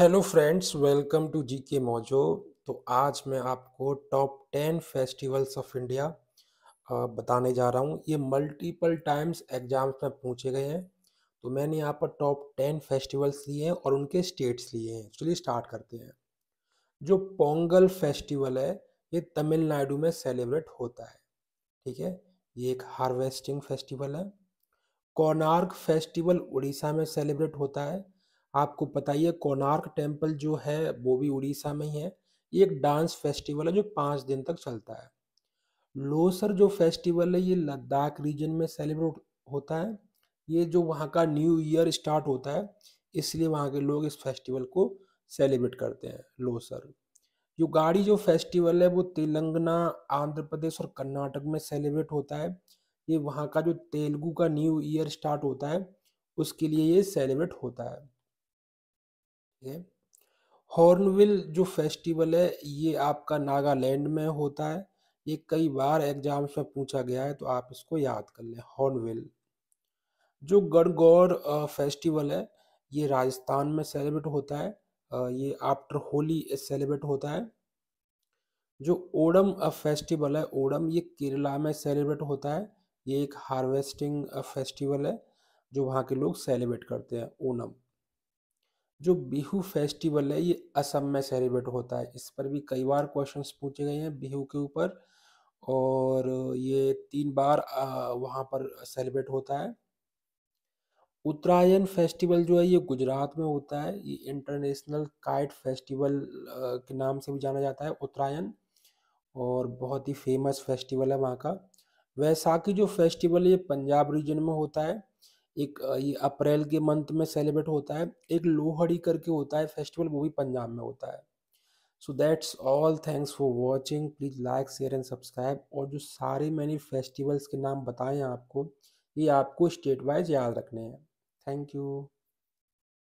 hello friends welcome to G K Mojo तो आज मैं आपको top ten festivals of India बताने जा रहा हूँ ये मल्टीपल टाइम्स एग्जाम्स में पूछे गए हैं तो मैंने यहाँ पर टॉप टेन फेस्टिवल्स लिए हैं और उनके स्टेट्स लिए हैं चलिए स्टार्ट करते हैं जो पोंगल फेस्टिवल है ये तमिलनाडु में सेलिब्रेट होता है ठीक है ये एक हार्वेस्टिंग फेस्टिवल है कोनार्क फेस्टिवल उड़ीसा में सेलिब्रेट होता है आपको पता ही है कोनार्क टेम्पल जो है वो भी उड़ीसा में ही है ये एक डांस फेस्टिवल है जो पाँच दिन तक चलता है लोसर जो फेस्टिवल है ये लद्दाख रीजन में सेलिब्रेट होता है ये जो वहाँ का न्यू ईयर स्टार्ट होता है इसलिए वहाँ के लोग इस फेस्टिवल को सेलिब्रेट करते हैं लोसर जो गाड़ी जो फेस्टिवल है वो तेलंगाना आंध्र प्रदेश और कर्नाटक में सेलिब्रेट होता है ये वहाँ का जो तेलुगु का न्यू ईयर स्टार्ट होता है उसके लिए ये सेलिब्रेट होता है है हॉर्नविल जो फेस्टिवल है ये आपका नागालैंड में होता है ये कई बार एग्जाम्स में पूछा गया है तो आप इसको याद कर लें हॉर्नविल जो गणगौर फेस्टिवल है ये राजस्थान में सेलिब्रेट होता है ये आफ्टर होली सेलिब्रेट होता है जो ओडम फेस्टिवल है ओडम ये केरला में सेलिब्रेट होता है ये एक हार्वेस्टिंग फेस्टिवल है जो वहाँ के लोग सेलिब्रेट करते हैं ओनम जो बिहू फेस्टिवल है ये असम में सेलिब्रेट होता है इस पर भी कई बार क्वेश्चंस पूछे गए हैं बिहू के ऊपर और ये तीन बार वहाँ पर सेलिब्रेट होता है उत्तरायण फेस्टिवल जो है ये गुजरात में होता है ये इंटरनेशनल काइट फेस्टिवल के नाम से भी जाना जाता है उत्तरायण और बहुत ही फेमस फेस्टिवल है वहाँ का वैसाखी जो फेस्टिवल ये पंजाब रीजन में होता है एक ये अप्रैल के मंथ में सेलिब्रेट होता है एक लोहड़ी करके होता है फेस्टिवल वो भी पंजाब में होता है so that's all thanks for watching please like share and subscribe और जो सारे मैंने फेस्टिवल्स के नाम बताए हैं आपको ये आपको स्टेट वाइज याद रखने हैं थैंक यू